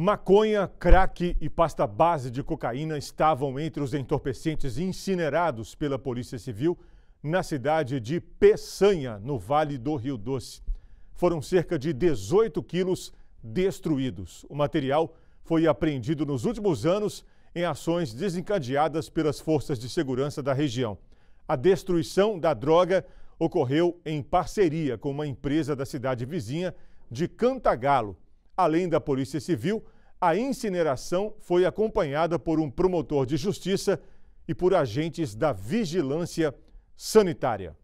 Maconha, crack e pasta base de cocaína estavam entre os entorpecentes incinerados pela Polícia Civil na cidade de Peçanha, no Vale do Rio Doce. Foram cerca de 18 quilos destruídos. O material foi apreendido nos últimos anos em ações desencadeadas pelas forças de segurança da região. A destruição da droga ocorreu em parceria com uma empresa da cidade vizinha de Cantagalo. Além da Polícia Civil, a incineração foi acompanhada por um promotor de justiça e por agentes da vigilância sanitária.